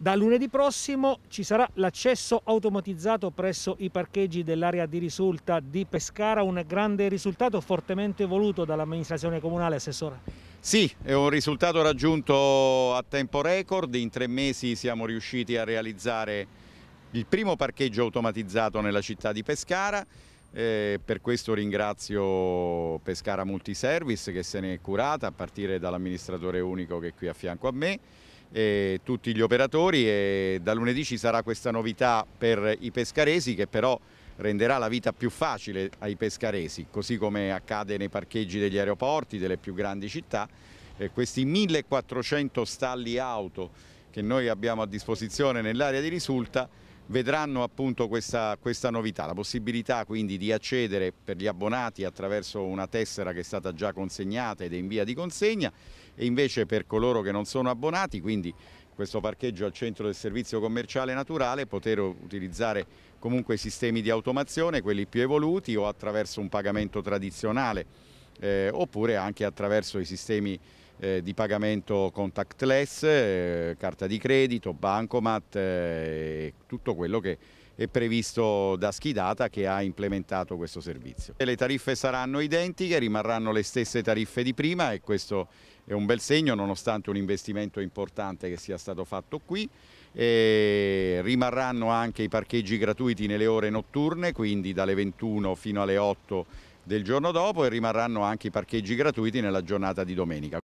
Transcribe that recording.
Da lunedì prossimo ci sarà l'accesso automatizzato presso i parcheggi dell'area di risulta di Pescara, un grande risultato fortemente voluto dall'amministrazione comunale, Assessore. Sì, è un risultato raggiunto a tempo record, in tre mesi siamo riusciti a realizzare il primo parcheggio automatizzato nella città di Pescara, eh, per questo ringrazio Pescara Multiservice che se ne è curata a partire dall'amministratore unico che è qui a fianco a me eh, tutti gli operatori e da lunedì ci sarà questa novità per i pescaresi che però renderà la vita più facile ai pescaresi, così come accade nei parcheggi degli aeroporti, delle più grandi città. Eh, questi 1400 stalli auto che noi abbiamo a disposizione nell'area di risulta vedranno appunto questa, questa novità, la possibilità quindi di accedere per gli abbonati attraverso una tessera che è stata già consegnata ed è in via di consegna e invece per coloro che non sono abbonati, quindi questo parcheggio al centro del servizio commerciale naturale, poter utilizzare comunque sistemi di automazione, quelli più evoluti o attraverso un pagamento tradizionale eh, oppure anche attraverso i sistemi eh, di pagamento contactless, eh, carta di credito, bancomat eh, e tutto quello che è previsto da Schidata che ha implementato questo servizio. le tariffe saranno identiche, rimarranno le stesse tariffe di prima e questo è un bel segno nonostante un investimento importante che sia stato fatto qui. E rimarranno anche i parcheggi gratuiti nelle ore notturne, quindi dalle 21 fino alle 8 del giorno dopo e rimarranno anche i parcheggi gratuiti nella giornata di domenica.